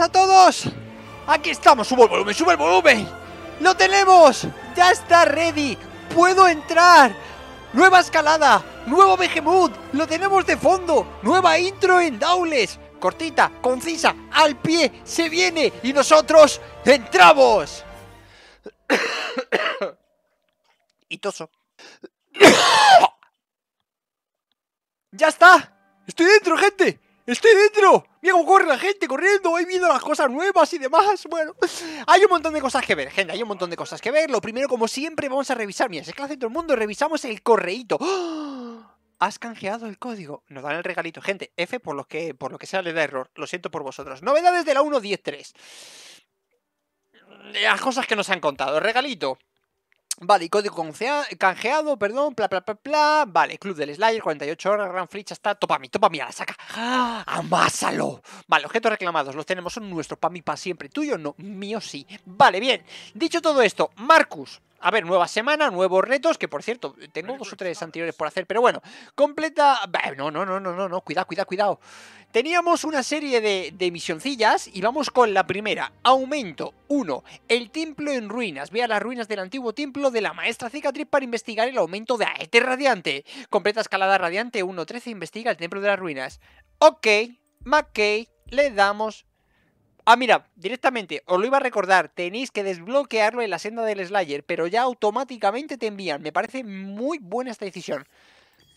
a todos. Aquí estamos, Sube el volumen, sube el volumen. ¡Lo tenemos! ¡Ya está ready! ¡Puedo entrar! ¡Nueva escalada! ¡Nuevo Behemoth! ¡Lo tenemos de fondo! ¡Nueva intro en Daules! Cortita, concisa, al pie, se viene y nosotros entramos. y toso. ¡Ya está! ¡Estoy dentro, gente! ¡Estoy dentro! Mira cómo corre la gente corriendo, Hay viendo las cosas nuevas y demás. Bueno, hay un montón de cosas que ver, gente, hay un montón de cosas que ver. Lo primero, como siempre, vamos a revisar. Mira, se clase todo el mundo, revisamos el correíto. ¡Oh! Has canjeado el código. Nos dan el regalito. Gente, F por lo que, por lo que sea le da error. Lo siento por vosotros. Novedades de la 1.10.3. Las cosas que nos han contado. Regalito. Vale, y código canjeado, perdón, bla, bla, bla, bla. Vale, club del Slayer, 48 horas, gran flecha, está. Topa mi, topa mí, a la saca. ¡Ah! ¡Amásalo! Vale, objetos reclamados, los tenemos, son nuestros, para mí, para siempre. Tuyo no, mío sí. Vale, bien. Dicho todo esto, Marcus, a ver, nueva semana, nuevos retos, que por cierto, tengo dos o tres anteriores por hacer, pero bueno, completa... No, no, no, no, no, no, cuidado, cuidado, cuidado. Teníamos una serie de, misioncillas y vamos con la primera. Aumento 1. El templo en ruinas. Ve a las ruinas del antiguo templo de la maestra cicatriz para investigar el aumento de Aether Radiante. Completa escalada radiante 1.13. Investiga el templo de las ruinas. Ok, McKay, le damos... Ah, mira, directamente, os lo iba a recordar, tenéis que desbloquearlo en la senda del Slayer, pero ya automáticamente te envían. Me parece muy buena esta decisión.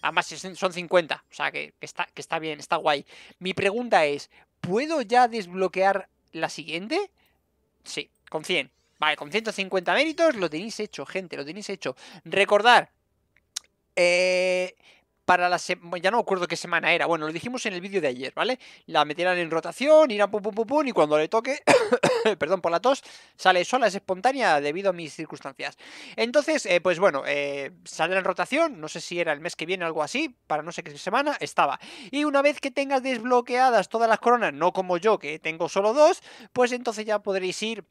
Además son 50, o sea que, está, que está bien, está guay. Mi pregunta es, ¿puedo ya desbloquear la siguiente? Sí, con 100. Vale, con 150 méritos lo tenéis hecho, gente, lo tenéis hecho. Recordar, eh, para la semana, ya no me acuerdo qué semana era, bueno, lo dijimos en el vídeo de ayer, ¿vale? La meterán en rotación, irán pum pum pum pum y cuando le toque, perdón por la tos, sale sola, es espontánea debido a mis circunstancias. Entonces, eh, pues bueno, eh, en rotación, no sé si era el mes que viene o algo así, para no sé qué semana, estaba. Y una vez que tengas desbloqueadas todas las coronas, no como yo que tengo solo dos, pues entonces ya podréis ir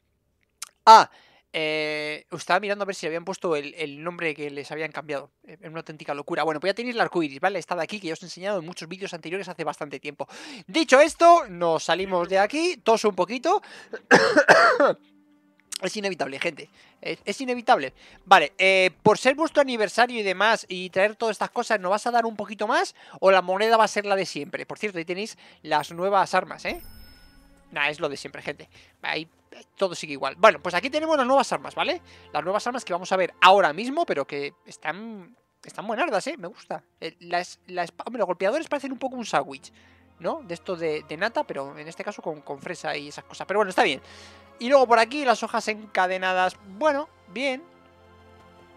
a... Eh, estaba mirando a ver si habían puesto el, nombre que les habían cambiado. Es eh, una auténtica locura. Bueno, pues ya tenéis la arcoiris, ¿vale? Está de aquí, que ya os he enseñado en muchos vídeos anteriores hace bastante tiempo. Dicho esto, nos salimos de aquí, toso un poquito. Es inevitable, gente. Eh, es, inevitable. Vale, eh, por ser vuestro aniversario y demás y traer todas estas cosas, ¿no vas a dar un poquito más? ¿O la moneda va a ser la de siempre? Por cierto, ahí tenéis las nuevas armas, ¿eh? Nah, es lo de siempre, gente. Ahí todo sigue igual. Bueno, pues aquí tenemos las nuevas armas, ¿vale? Las nuevas armas que vamos a ver ahora mismo, pero que están están buenardas, ¿eh? Me gusta. Eh, las, las, hombre, los golpeadores parecen un poco un sándwich, ¿no? De esto de, nata, pero en este caso con, con fresa y esas cosas. Pero bueno, está bien. Y luego por aquí las hojas encadenadas. Bueno, bien.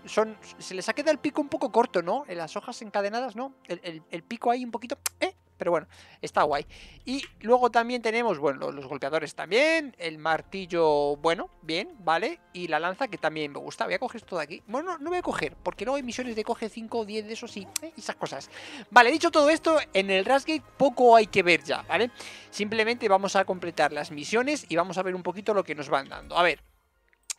Son, se les ha quedado el pico un poco corto, ¿no? En las hojas encadenadas, ¿no? El, el, el pico ahí un poquito... ¿Eh? pero bueno, está guay. Y luego también tenemos, bueno, los, golpeadores también, el martillo, bueno, bien, ¿vale? Y la lanza que también me gusta, voy a coger esto de aquí. Bueno, no, voy a coger, porque luego hay misiones de coge 5 o 10 de esos y eh, esas cosas. Vale, dicho todo esto, en el Rasgate poco hay que ver ya, ¿vale? Simplemente vamos a completar las misiones y vamos a ver un poquito lo que nos van dando. A ver,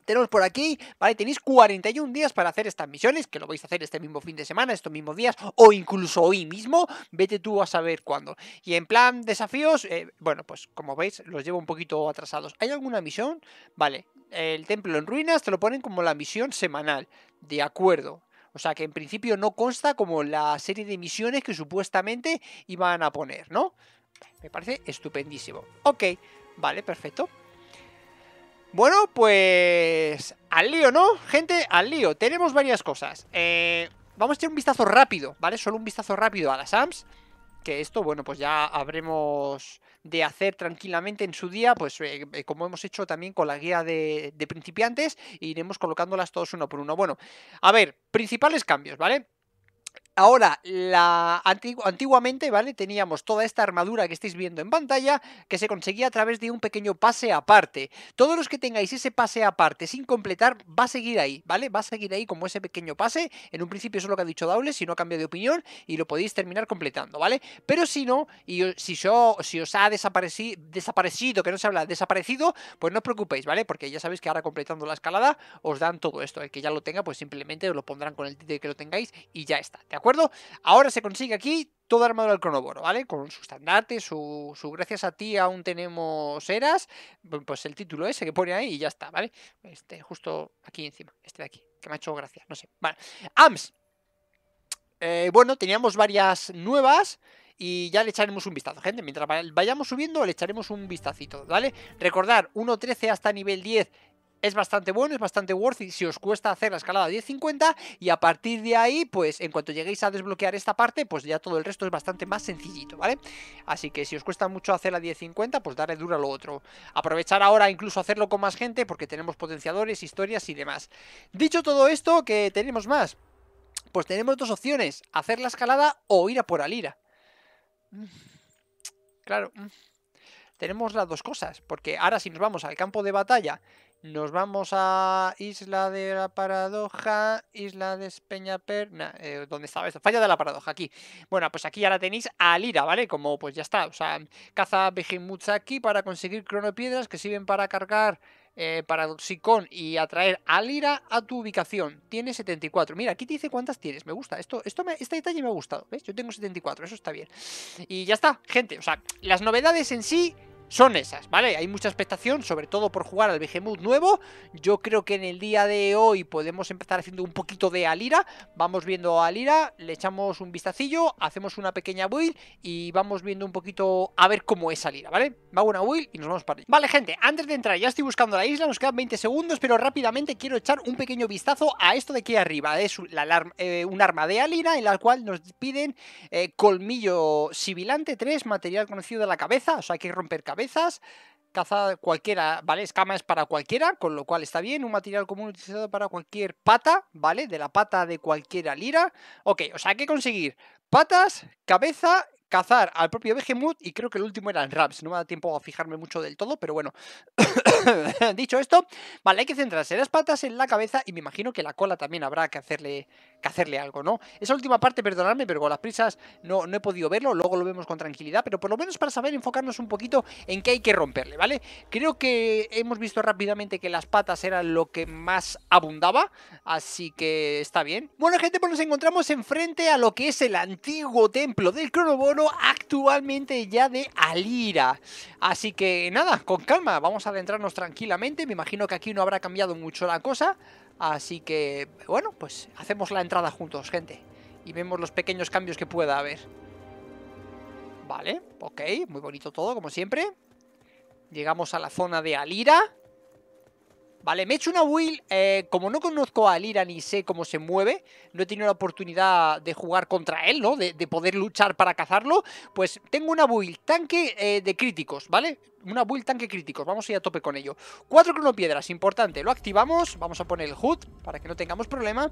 tenemos por aquí, ¿vale? Tenéis 41 días para hacer estas misiones, que lo vais a hacer este mismo fin de semana, estos mismos días, o incluso hoy mismo, vete tú a saber cuándo. Y en plan desafíos, eh, bueno, pues como veis, los llevo un poquito atrasados. ¿Hay alguna misión? Vale, el templo en ruinas te lo ponen como la misión semanal, de acuerdo. O sea que en principio no consta como la serie de misiones que supuestamente iban a poner, ¿no? Me parece estupendísimo. Ok, vale, perfecto. Bueno, pues al lío, ¿no? Gente, al lío. Tenemos varias cosas. Eh, vamos a echar un vistazo rápido, ¿vale? Solo un vistazo rápido a las AMS Que esto, bueno, pues ya habremos de hacer tranquilamente en su día, pues eh, eh, como hemos hecho también con la guía de, principiantes, iremos colocándolas todos uno por uno. Bueno, a ver, principales cambios, ¿vale? Ahora, la antiguamente, ¿vale? Teníamos toda esta armadura que estáis viendo en pantalla que se conseguía a través de un pequeño pase aparte. Todos los que tengáis ese pase aparte sin completar va a seguir ahí, ¿vale? Va a seguir ahí como ese pequeño pase. En un principio eso es lo que ha dicho Dable, si no cambia de opinión y lo podéis terminar completando, ¿vale? Pero si no, y si, yo, si os ha desaparecido, que no se habla, desaparecido, pues no os preocupéis, ¿vale? Porque ya sabéis que ahora completando la escalada os dan todo esto. El que ya lo tenga, pues simplemente os lo pondrán con el título que lo tengáis y ya está, ¿de acuerdo? Ahora se consigue aquí todo armado del cronoboro, ¿vale? Con su estandarte, su, gracias a ti aún tenemos eras, pues el título ese que pone ahí y ya está, ¿vale? Este, justo aquí encima, este de aquí, que me ha hecho gracia, no sé. Vale, AMS. Eh, bueno, teníamos varias nuevas y ya le echaremos un vistazo, gente. Mientras vayamos subiendo, le echaremos un vistacito, ¿vale? Recordar, 1.13 hasta nivel 10 es bastante bueno, es bastante worthy si os cuesta hacer la escalada 10.50 y a partir de ahí, pues en cuanto lleguéis a desbloquear esta parte, pues ya todo el resto es bastante más sencillito, ¿vale? Así que si os cuesta mucho hacer la 10.50, pues darle duro a lo otro. Aprovechar ahora incluso hacerlo con más gente porque tenemos potenciadores, historias y demás. Dicho todo esto, que tenemos más? Pues tenemos dos opciones, hacer la escalada o ir a por Alira. Mm, claro, mm. tenemos las dos cosas, porque ahora si nos vamos al campo de batalla nos vamos a Isla de la Paradoja, Isla de Espeñaperna, eh, ¿dónde estaba esto? Falla de la Paradoja, aquí. Bueno, pues aquí ahora tenéis a Lira, ¿vale? Como pues ya está, o sea, caza Behemoths aquí para conseguir cronopiedras que sirven para cargar eh, Paradoxicón y atraer a Lira a tu ubicación. Tiene 74. Mira, aquí te dice cuántas tienes. Me gusta. Esto, esto me, este detalle me ha gustado. ¿Ves? Yo tengo 74. Eso está bien. Y ya está, gente. O sea, las novedades en sí son esas, ¿vale? Hay mucha expectación, sobre todo por jugar al Behemoth nuevo. Yo creo que en el día de hoy podemos empezar haciendo un poquito de Alira. Vamos viendo a Alira, le echamos un vistacillo, hacemos una pequeña build y vamos viendo un poquito a ver cómo es Alira, ¿vale? Va una build y nos vamos para Vale, gente, antes de entrar, ya estoy buscando la isla, nos quedan 20 segundos, pero rápidamente quiero echar un pequeño vistazo a esto de aquí arriba. Es la eh, un arma de Alira en la cual nos piden eh, colmillo sibilante 3, material conocido de la cabeza, o sea, hay que romper cabeza Cabezas, caza cualquiera, ¿vale? escamas para cualquiera, con lo cual está bien. Un material común utilizado para cualquier pata, ¿vale? De la pata de cualquiera lira. Ok, o sea, hay que conseguir patas, cabeza, cazar al propio Behemoth y creo que el último era en Raps. No me da tiempo a fijarme mucho del todo, pero bueno. Dicho esto, vale, hay que centrarse en las patas, en la cabeza y me imagino que la cola también habrá que hacerle que hacerle algo, ¿no? Esa última parte, perdonadme, pero con las prisas no, he podido verlo, luego lo vemos con tranquilidad, pero por lo menos para saber enfocarnos un poquito en qué hay que romperle, ¿vale? Creo que hemos visto rápidamente que las patas eran lo que más abundaba, así que está bien. Bueno, gente, pues nos encontramos enfrente a lo que es el antiguo templo del Cronobono, actualmente ya de Alira. Así que nada, con calma, vamos a adentrarnos tranquilamente, me imagino que aquí no habrá cambiado mucho la cosa, Así que, bueno, pues hacemos la entrada juntos, gente. Y vemos los pequeños cambios que pueda haber. Vale, ok, muy bonito todo, como siempre. Llegamos a la zona de Alira. Vale, me he hecho una build, eh, como no conozco a Lira ni sé cómo se mueve, no he tenido la oportunidad de jugar contra él, ¿no? De, poder luchar para cazarlo. Pues tengo una build tanque eh, de críticos, ¿vale? Una build tanque críticos. Vamos a ir a tope con ello. Cuatro cronopiedras, importante. Lo activamos. Vamos a poner el Hood para que no tengamos problema.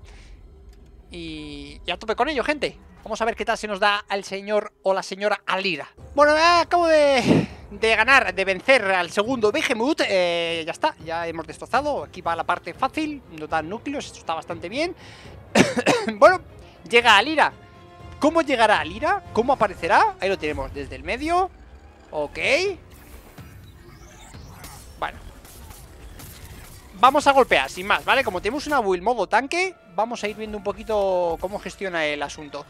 Y, ya a tope con ello, gente. Vamos a ver qué tal se nos da al señor o la señora Alira. Bueno, acabo de de ganar, de vencer al segundo Behemoth. Eh, ya está, ya hemos destrozado. Aquí va la parte fácil, no dan núcleos, esto está bastante bien. bueno, llega Alira. ¿Cómo llegará Alira? ¿Cómo aparecerá? Ahí lo tenemos, desde el medio. Ok. Bueno. Vamos a golpear, sin más, ¿vale? Como tenemos una build modo tanque, vamos a ir viendo un poquito cómo gestiona el asunto.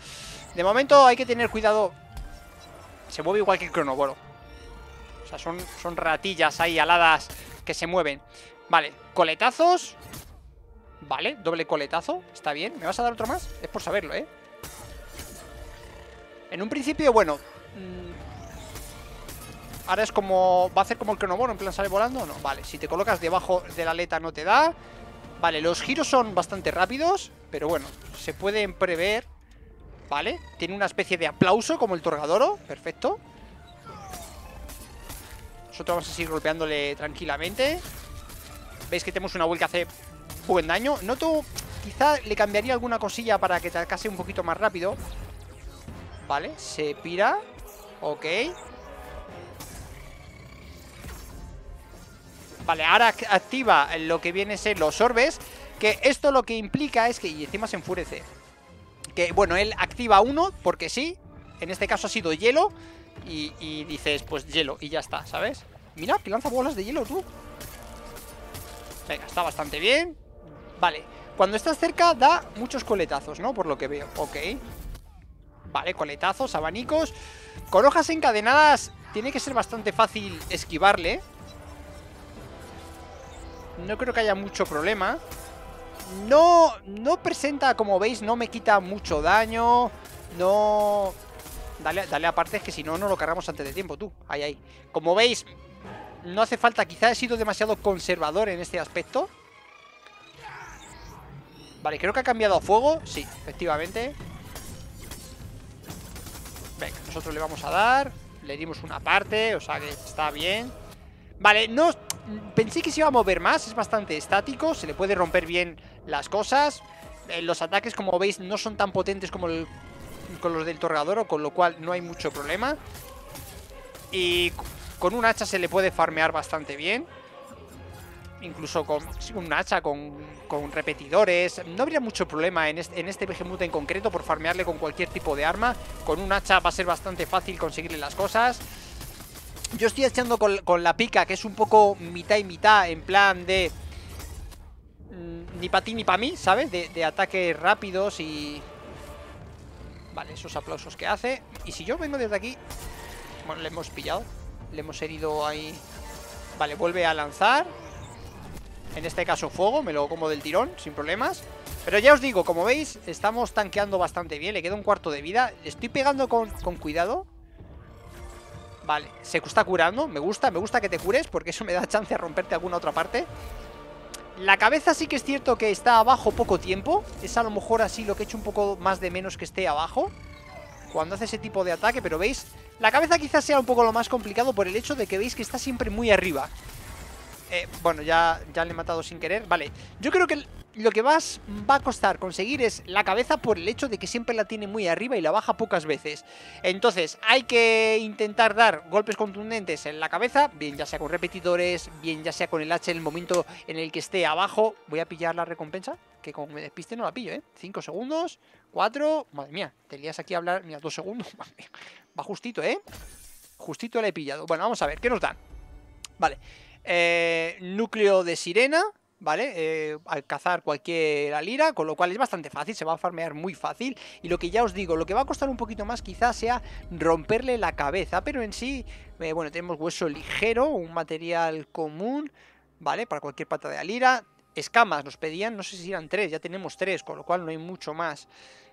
De momento hay que tener cuidado. Se mueve igual que el cronoboro sea, son, ratillas ahí, aladas que se mueven. Vale, coletazos. Vale, doble coletazo. Está bien. ¿Me vas a dar otro más? Es por saberlo, ¿eh? En un principio, bueno... Mm, ahora es como... Va a hacer como el cronobono, en plan sale volando. No, vale. Si te colocas debajo de la aleta no te da. Vale, los giros son bastante rápidos. Pero bueno, se pueden prever... Vale, tiene una especie de aplauso como el Torgadoro. Perfecto. Nosotros vamos a seguir golpeándole tranquilamente. Veis que tenemos una vuelta que hace buen daño. Noto, quizá le cambiaría alguna cosilla para que te un poquito más rápido. Vale, se pira. Ok. Vale, ahora activa lo que viene a ser los orbes. Que esto lo que implica es que... Y encima se enfurece. Que, bueno, él activa uno, porque sí. En este caso ha sido hielo y, dices, pues hielo, y ya está, ¿sabes? Mira, que lanza bolas de hielo, tú. Venga, está bastante bien. Vale, cuando estás cerca da muchos coletazos, ¿no? Por lo que veo, ok. Vale, coletazos, abanicos. Con hojas encadenadas tiene que ser bastante fácil esquivarle. No creo que haya mucho problema. No, no presenta, como veis, no me quita mucho daño. No... Dale, aparte, a que si no, no lo cargamos antes de tiempo, tú. Ahí, ahí. Como veis, no hace falta. quizá he sido demasiado conservador en este aspecto. Vale, creo que ha cambiado a fuego. Sí, efectivamente. Venga, nosotros le vamos a dar. Le dimos una parte, o sea que está bien. Vale, no... Pensé que se iba a mover más, es bastante estático, se le puede romper bien las cosas. Eh, los ataques, como veis, no son tan potentes como el con los del Torgadoro, con lo cual no hay mucho problema. Y con un hacha se le puede farmear bastante bien. Incluso con un hacha, con, repetidores. No habría mucho problema en este, en este en concreto por farmearle con cualquier tipo de arma. Con un hacha va a ser bastante fácil conseguirle las cosas. Yo estoy echando con, la pica, que es un poco mitad y mitad, en plan de... Mm, ni para ti ni para mí, ¿sabes? de ataques rápidos y, Vale, esos aplausos que hace. Y si yo vengo desde aquí... Bueno, le hemos pillado. Le hemos herido ahí... Vale, vuelve a lanzar. En este caso fuego, me lo como del tirón, sin problemas. Pero ya os digo, como veis, estamos tanqueando bastante bien. Le queda un cuarto de vida. Le estoy pegando con, con cuidado. Vale, se está curando. Me gusta, me gusta que te cures porque eso me da chance a romperte alguna otra parte. La cabeza sí que es cierto que está abajo poco tiempo. Es a lo mejor así lo que he hecho un poco más de menos que esté abajo. Cuando hace ese tipo de ataque, pero veis... La cabeza quizás sea un poco lo más complicado por el hecho de que veis que está siempre muy arriba. Eh, bueno, ya, ya le he matado sin querer. Vale, yo creo que el lo que más va a costar conseguir es la cabeza por el hecho de que siempre la tiene muy arriba y la baja pocas veces. Entonces hay que intentar dar golpes contundentes en la cabeza, bien ya sea con repetidores, bien ya sea con el H en el momento en el que esté abajo. Voy a pillar la recompensa, que como me despiste no la pillo, ¿eh? 5 segundos, 4... Madre mía, te aquí a hablar... Mira, 2 segundos, madre mía. Va justito, ¿eh? Justito la he pillado. Bueno, vamos a ver, ¿qué nos dan? Vale. Eh, núcleo de sirena ¿vale? Eh, Al cazar cualquier alira, con lo cual es bastante fácil, se va a farmear muy fácil. Y lo que ya os digo, lo que va a costar un poquito más quizás sea romperle la cabeza, pero en sí, eh, bueno, tenemos hueso ligero, un material común, ¿vale? Para cualquier pata de alira. Escamas nos pedían, no sé si eran tres, ya tenemos tres, con lo cual no hay mucho más.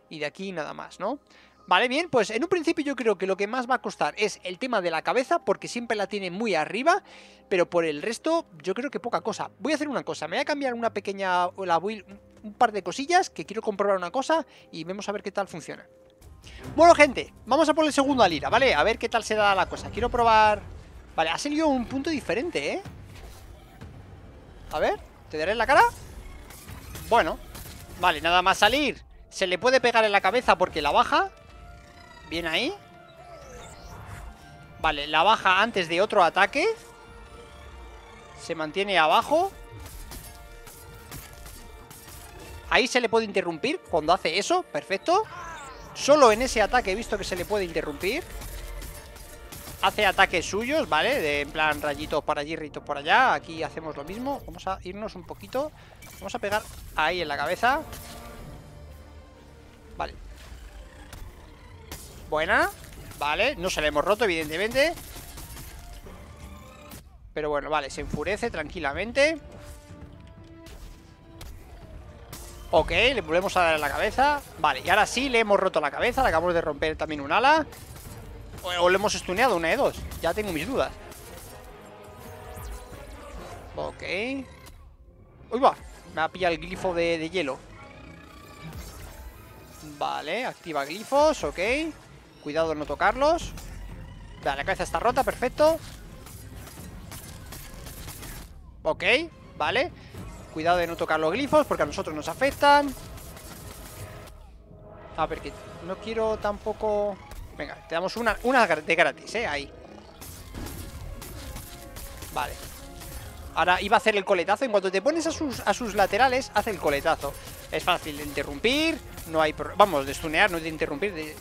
Y de aquí nada más, ¿no? Vale, bien, pues en un principio yo creo que lo que más va a costar es el tema de la cabeza, porque siempre la tiene muy arriba, pero por el resto yo creo que poca cosa. Voy a hacer una cosa, me voy a cambiar una pequeña, la un par de cosillas, que quiero comprobar una cosa y vemos a ver qué tal funciona. Bueno, gente, vamos a por el segundo al ¿vale? A ver qué tal se da la cosa. Quiero probar... Vale, ha salido un punto diferente, ¿eh? A ver, ¿te daré la cara? Bueno, vale, nada más salir. Se le puede pegar en la cabeza porque la baja Bien ahí. Vale, la baja antes de otro ataque. Se mantiene abajo. Ahí se le puede interrumpir cuando hace eso. Perfecto. Solo en ese ataque he visto que se le puede interrumpir. Hace ataques suyos, ¿vale? De, en plan rayito para allí, rayito por allá. Aquí hacemos lo mismo. Vamos a irnos un poquito. Vamos a pegar ahí en la cabeza. Buena. Vale, no se la hemos roto, evidentemente. Pero bueno, vale, se enfurece tranquilamente. Ok, le volvemos a dar a la cabeza. Vale, y ahora sí le hemos roto la cabeza. Le acabamos de romper también un ala. O, le hemos stuneado una de dos. Ya tengo mis dudas. Ok. Uy, va. Me ha pillado el glifo de, de hielo. Vale, activa glifos, ok. Cuidado de no tocarlos. la cabeza está rota, perfecto. Ok, vale. Cuidado de no tocar los glifos porque a nosotros nos afectan. A ver, que no quiero tampoco... Venga, te damos una, una de gratis, ¿eh? Ahí. Vale. Ahora iba a hacer el coletazo. En cuanto te pones a sus, a sus laterales, hace el coletazo. Es fácil de interrumpir. No hay... Vamos, de stunear, no de interrumpir. de,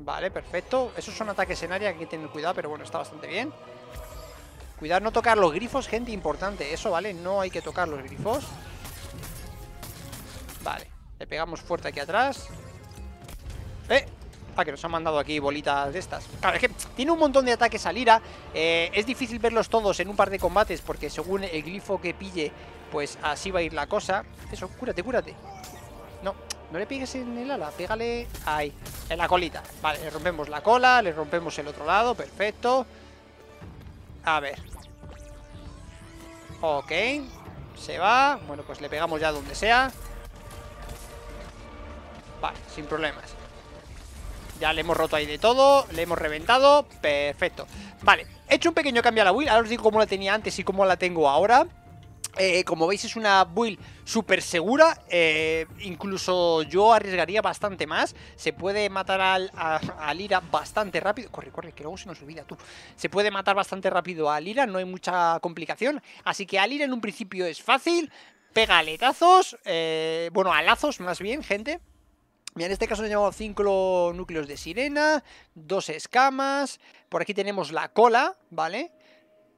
Vale, perfecto. Esos son ataques en área que hay que tener cuidado, pero bueno, está bastante bien. Cuidar, no tocar los grifos, gente, importante. Eso, ¿vale? No hay que tocar los grifos. Vale. Le pegamos fuerte aquí atrás. ¡Eh! Ah, que nos han mandado aquí bolitas de estas. Claro, es que tiene un montón de ataques a Lira. Eh, es difícil verlos todos en un par de combates porque según el grifo que pille, pues así va a ir la cosa. Eso, cúrate, cúrate. No, no le pegues en el ala, pégale ahí, en la colita. Vale, le rompemos la cola, le rompemos el otro lado, perfecto. A ver. Ok, se va. Bueno, pues le pegamos ya donde sea. Vale, sin problemas. Ya le hemos roto ahí de todo, le hemos reventado, perfecto. Vale, he hecho un pequeño cambio a la build, ahora os digo cómo la tenía antes y cómo la tengo ahora. Eh, como veis es una build súper segura, eh, incluso yo arriesgaría bastante más, se puede matar al, a, Lira bastante rápido, corre, corre, que luego se nos olvida tú, se puede matar bastante rápido a Lira, no hay mucha complicación, así que a Lira en un principio es fácil, pega aletazos, eh, bueno, alazos más bien, gente, Mira, en este caso le llevamos cinco núcleos de sirena, dos escamas, por aquí tenemos la cola, ¿vale?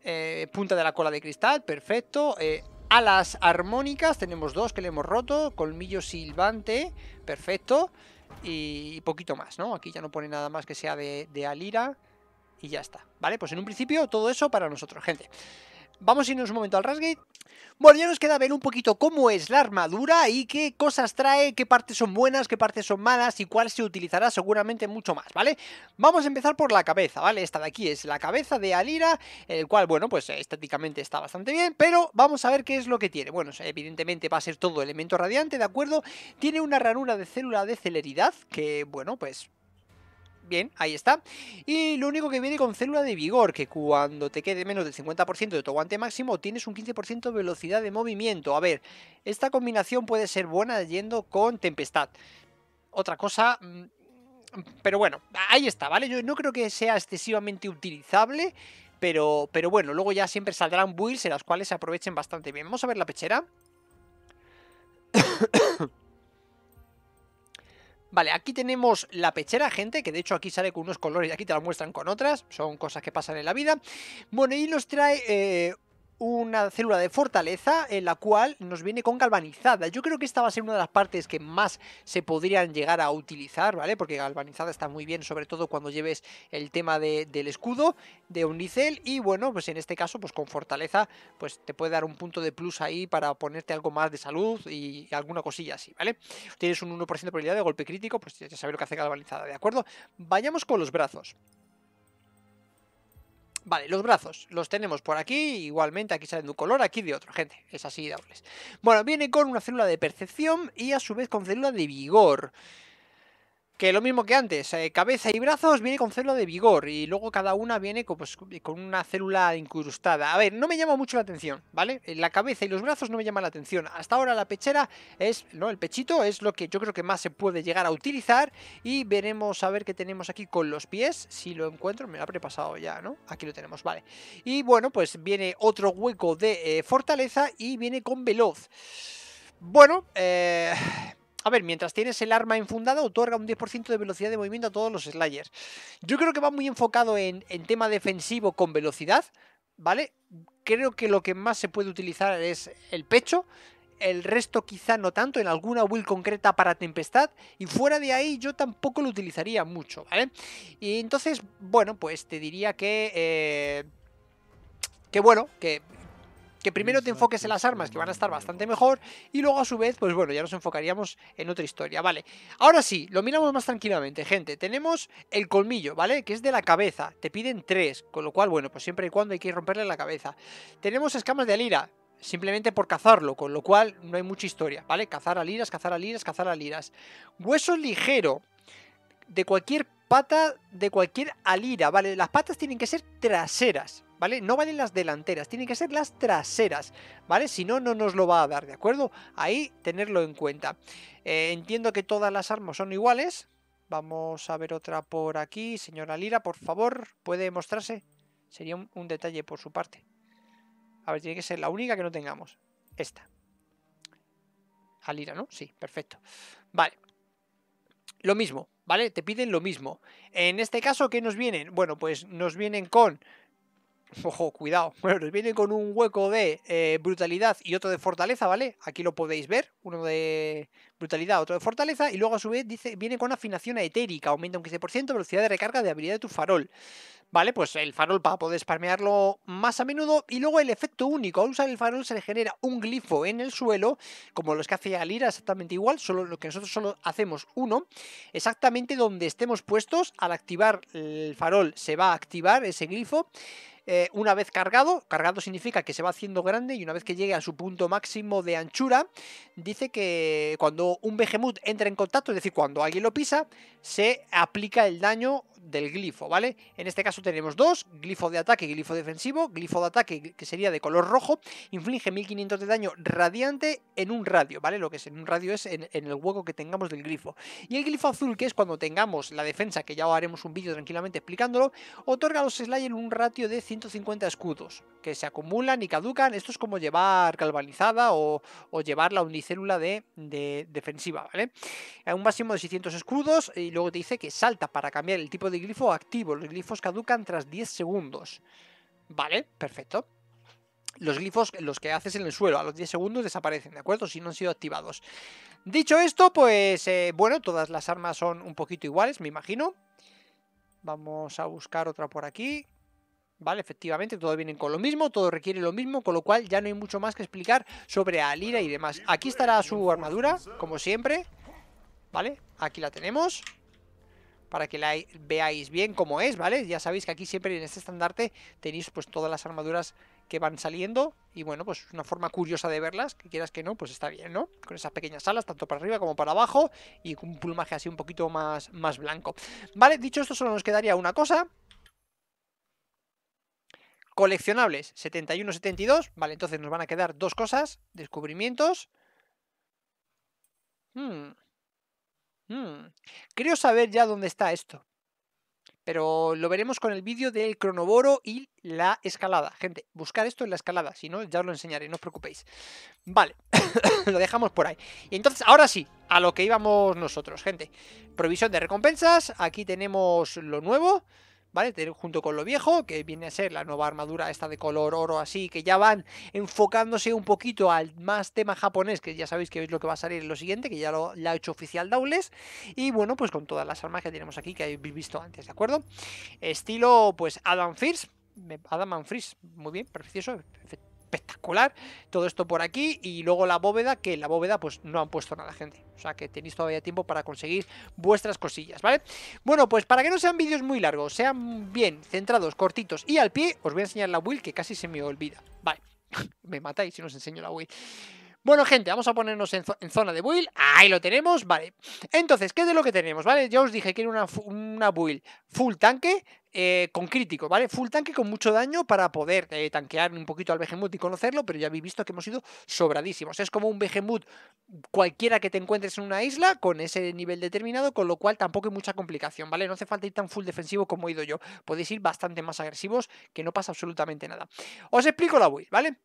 Eh, punta de la cola de cristal, perfecto. Alas armónicas tenemos dos que le hemos roto. Colmillo silbante, perfecto. Y poquito más, ¿no? Aquí ya no pone nada más que sea de, de Alira. Y ya está, ¿vale? Pues en un principio todo eso para nosotros, gente. Vamos a irnos un momento al Rasgate. Bueno, ya nos queda ver un poquito cómo es la armadura y qué cosas trae, qué partes son buenas, qué partes son malas y cuál se utilizará seguramente mucho más, ¿vale? Vamos a empezar por la cabeza, ¿vale? Esta de aquí es la cabeza de Alira, el cual, bueno, pues estéticamente está bastante bien, pero vamos a ver qué es lo que tiene. Bueno, evidentemente va a ser todo elemento radiante, ¿de acuerdo? Tiene una ranura de célula de celeridad que, bueno, pues bien, ahí está. Y lo único que viene con célula de vigor, que cuando te quede menos del 50% de tu guante máximo, tienes un 15% de velocidad de movimiento. A ver, esta combinación puede ser buena yendo con tempestad. Otra cosa, mm, pero bueno, ahí está, ¿vale? Yo no creo que sea excesivamente utilizable, pero, pero bueno, luego ya siempre saldrán builds en las cuales se aprovechen bastante bien. Vamos a ver la pechera. Vale, aquí tenemos la pechera, gente, que de hecho aquí sale con unos colores y aquí te la muestran con otras. Son cosas que pasan en la vida. Bueno, y los trae eh, una célula de fortaleza en la cual nos viene con galvanizada. Yo creo que esta va a ser una de las partes que más se podrían llegar a utilizar, ¿vale? Porque galvanizada está muy bien, sobre todo cuando lleves el tema del escudo de Unicel y bueno, pues en este caso, pues con fortaleza, pues te puede dar un punto de plus ahí para ponerte algo más de salud y alguna cosilla así, ¿vale? Tienes un 1% de probabilidad de golpe crítico, pues ya sabes lo que hace galvanizada, ¿de acuerdo? Vayamos con los brazos. Vale, los brazos los tenemos por aquí, igualmente aquí salen de un color, aquí de otro, gente, es así de Bueno, viene con una célula de percepción y a su vez con célula de vigor que lo mismo que antes, eh, cabeza y brazos viene con célula de vigor y luego cada una viene pues, eh, con, una célula incrustada. A ver, no me llama mucho la atención, ¿vale? Eh, la cabeza y los brazos no me llaman la atención. Hasta ahora la pechera es, ¿no? El pechito es lo que yo creo que más se puede llegar a utilizar y veremos a ver qué tenemos aquí con los pies. Si lo encuentro, me lo ha prepasado ya, ¿no? Aquí lo tenemos, vale. Y bueno, pues viene otro hueco de fortaleza y viene con veloz. Bueno, eh a ver, mientras tienes el arma enfundada, otorga un 10% de velocidad de movimiento a todos los Slayers. Yo creo que va muy enfocado en, tema defensivo con velocidad, ¿vale? Creo que lo que más se puede utilizar es el pecho, el resto quizá no tanto, en alguna build concreta para Tempestad, y fuera de ahí yo tampoco lo utilizaría mucho, ¿vale? Y entonces, bueno, pues te diría que... Eh, que bueno, que que primero te enfoques en las armas, que van a estar bastante mejor, y luego a su vez, pues bueno, ya nos enfocaríamos en otra historia, ¿vale? Ahora sí, lo miramos más tranquilamente, gente. Tenemos el colmillo, ¿vale? Que es de la cabeza, te piden tres, con lo cual, bueno, pues siempre y cuando hay que romperle la cabeza. Tenemos escamas de alira, simplemente por cazarlo, con lo cual no hay mucha historia, ¿vale? Cazar aliras, cazar aliras, cazar aliras. Hueso ligero, de cualquier pata, de cualquier alira, ¿vale? Las patas tienen que ser traseras, ¿vale? No valen las delanteras, tienen que ser las traseras, ¿vale? Si no, no nos lo va a dar, ¿de acuerdo? Ahí tenerlo en cuenta. Eh, entiendo que todas las armas son iguales. Vamos a ver otra por aquí. Señora Lira, por favor, ¿puede mostrarse? Sería un, un detalle por su parte. A ver, tiene que ser la única que no tengamos. Esta. Alira, ¿no? Sí, perfecto. Vale. Lo mismo, ¿vale? Te piden lo mismo. En este caso, ¿qué nos vienen? Bueno, pues nos vienen con Ojo, cuidado. Bueno, nos viene con un hueco de eh, brutalidad y otro de fortaleza, ¿vale? Aquí lo podéis ver. Uno de brutalidad, otro de fortaleza. Y luego a su vez dice, viene con afinación etérica. Aumenta un 15% velocidad de recarga de habilidad de tu farol. Vale, pues el farol para poder spamearlo más a menudo. Y luego el efecto único. Al usar el farol se le genera un glifo en el suelo, como los que hace Alira exactamente igual. Solo lo que nosotros solo hacemos uno. Exactamente donde estemos puestos. Al activar el farol se va a activar ese glifo. Eh, una vez cargado, cargado significa que se va haciendo grande y una vez que llegue a su punto máximo de anchura, dice que cuando un Behemoth entra en contacto, es decir, cuando alguien lo pisa, se aplica el daño del glifo, ¿vale? En este caso tenemos dos, glifo de ataque y glifo defensivo. Glifo de ataque, que sería de color rojo, inflige 1500 de daño radiante en un radio, ¿vale? Lo que es en un radio es en, el hueco que tengamos del glifo. Y el glifo azul, que es cuando tengamos la defensa, que ya haremos un vídeo tranquilamente explicándolo, otorga a los slayers un ratio de 150 escudos, que se acumulan y caducan. Esto es como llevar galvanizada o, llevar la unicélula de, defensiva, ¿vale? un máximo de 600 escudos y luego te dice que salta para cambiar el tipo de de glifo activo. Los glifos caducan tras 10 segundos. Vale, perfecto. Los glifos, los que haces en el suelo, a los 10 segundos desaparecen, ¿de acuerdo? Si no han sido activados. Dicho esto, pues eh, bueno, todas las armas son un poquito iguales, me imagino. Vamos a buscar otra por aquí. Vale, efectivamente, todo viene con lo mismo, todo requiere lo mismo, con lo cual ya no hay mucho más que explicar sobre Alira y demás. Aquí estará su armadura, como siempre. Vale, aquí la tenemos para que la veáis bien cómo es, ¿vale? Ya sabéis que aquí siempre en este estandarte tenéis pues todas las armaduras que van saliendo y bueno, pues una forma curiosa de verlas, que quieras que no, pues está bien, ¿no? Con esas pequeñas alas, tanto para arriba como para abajo y con un plumaje así un poquito más, más blanco. Vale, dicho esto solo nos quedaría una cosa, coleccionables 71-72, vale, entonces nos van a quedar dos cosas, descubrimientos. Hmm. Mm, creo saber ya dónde está esto. Pero lo veremos con el vídeo del cronoboro y la escalada. Gente, buscar esto en la escalada. Si no, ya os lo enseñaré, no os preocupéis. Vale, lo dejamos por ahí. Y entonces, ahora sí, a lo que íbamos nosotros, gente. Provisión de recompensas. Aquí tenemos lo nuevo. ¿vale? Junto con lo viejo, que viene a ser la nueva armadura esta de color oro así, que ya van enfocándose un poquito al más tema japonés, que ya sabéis que es lo que va a salir en lo siguiente, que ya lo ha hecho oficial Daules, y bueno, pues con todas las armas que tenemos aquí, que habéis visto antes, ¿de acuerdo? Estilo, pues, Adam Fierce, Adam and muy bien, precioso, efectivamente espectacular. Todo esto por aquí y luego la bóveda, que en la bóveda pues no han puesto nada, gente. O sea que tenéis todavía tiempo para conseguir vuestras cosillas, ¿vale? Bueno, pues para que no sean vídeos muy largos, sean bien centrados, cortitos y al pie, os voy a enseñar la will que casi se me olvida. Vale, me matáis si no os enseño la build. Bueno, gente, vamos a ponernos en, zona de build. Ahí lo tenemos, vale. Entonces, ¿qué es lo que tenemos? Vale, ya os dije que era una, una build full tanque, eh, con crítico, ¿vale? Full tanque con mucho daño para poder eh, tanquear un poquito al Behemoth y conocerlo, pero ya habéis visto que hemos ido sobradísimos. Es como un Behemoth cualquiera que te encuentres en una isla con ese nivel determinado, con lo cual tampoco hay mucha complicación, ¿vale? No hace falta ir tan full defensivo como he ido yo. Podéis ir bastante más agresivos, que no pasa absolutamente nada. Os explico la build, ¿vale?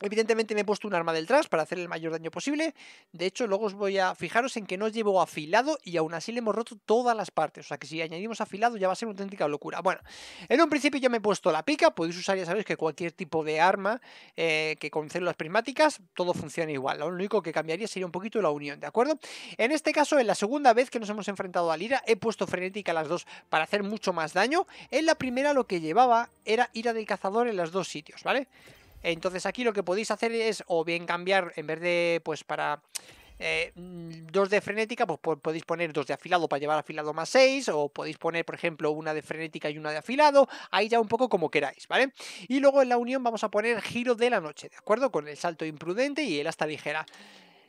Evidentemente me he puesto un arma del tras para hacer el mayor daño posible. De hecho, luego os voy a fijaros en que no llevo afilado y aún así le hemos roto todas las partes. O sea que si añadimos afilado ya va a ser una auténtica locura. Bueno, en un principio ya me he puesto la pica. Podéis usar, ya sabéis, que cualquier tipo de arma eh, que con células prismáticas, todo funciona igual. Lo único que cambiaría sería un poquito la unión, ¿de acuerdo? En este caso, en la segunda vez que nos hemos enfrentado a Lira, he puesto frenética a las dos para hacer mucho más daño. En la primera lo que llevaba era ira del cazador en los dos sitios, ¿vale? Entonces aquí lo que podéis hacer es o bien cambiar en vez de pues para... Eh, mm, dos de frenética, pues podéis poner dos de afilado para llevar afilado más seis, o podéis poner, por ejemplo, una de frenética y una de afilado, ahí ya un poco como queráis, ¿vale? Y luego en la unión vamos a poner giro de la noche, ¿de acuerdo? Con el salto imprudente y el hasta ligera.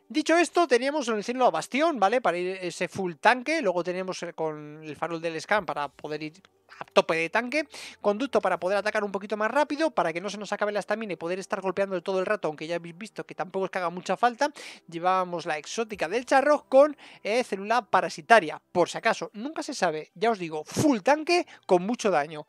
Dicho esto, teníamos el cielo a bastión, ¿vale? Para ir ese full tanque. Luego tenemos eh, con el farol del scan para poder ir a tope de tanque. Conducto para poder atacar un poquito más rápido, para que no se nos acabe la estamina y poder estar golpeando todo el rato, aunque ya habéis visto que tampoco es que haga mucha falta. Llevábamos la exótica del charro con eh, célula parasitaria. Por si acaso, nunca se sabe, ya os digo, full tanque con mucho daño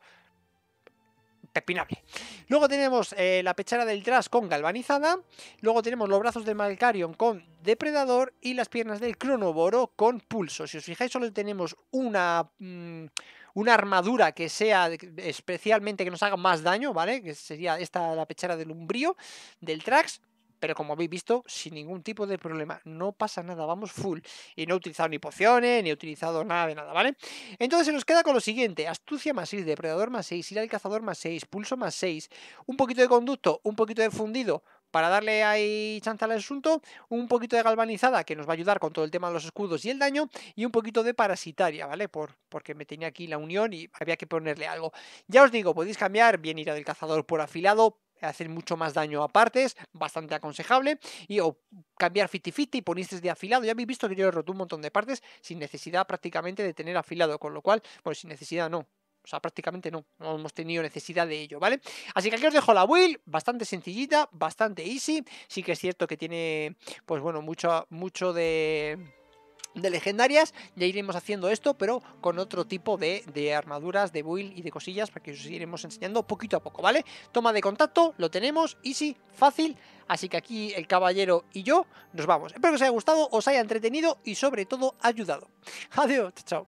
pepinable. Luego tenemos eh, la pechera del Trash con galvanizada. Luego tenemos los brazos del Malcarion con depredador y las piernas del Cronoboro con pulso. Si os fijáis, solo tenemos una. Mm, una armadura que sea especialmente que nos haga más daño, ¿vale? Que sería esta la pechera del umbrío del Trax pero como habéis visto, sin ningún tipo de problema, no pasa nada, vamos full. Y no he utilizado ni pociones, ni he utilizado nada de nada, ¿vale? Entonces se nos queda con lo siguiente, astucia más 6, depredador más 6, ir al cazador más 6, pulso más 6, un poquito de conducto, un poquito de fundido, para darle ahí chanza al asunto, un poquito de galvanizada que nos va a ayudar con todo el tema de los escudos y el daño, y un poquito de parasitaria, ¿vale? Por, porque me tenía aquí la unión y había que ponerle algo. Ya os digo, podéis cambiar bien ir del cazador por afilado, hacer mucho más daño a partes, bastante aconsejable, y o cambiar 50-50 y ponerse de afilado. Ya habéis visto que yo he roto un montón de partes sin necesidad prácticamente de tener afilado, con lo cual, pues sin necesidad no, o sea, prácticamente no, no hemos tenido necesidad de ello, ¿vale? Así que aquí os dejo la build, bastante sencillita, bastante easy. Sí que es cierto que tiene, pues bueno, mucho, mucho de de legendarias. Ya iremos haciendo esto, pero con otro tipo de, de, armaduras, de build y de cosillas para que os iremos enseñando poquito a poco, ¿vale? Toma de contacto, lo tenemos, easy, fácil. Así que aquí el caballero y yo nos vamos. Espero que os haya gustado, os haya entretenido y sobre todo ayudado. Adiós, chao.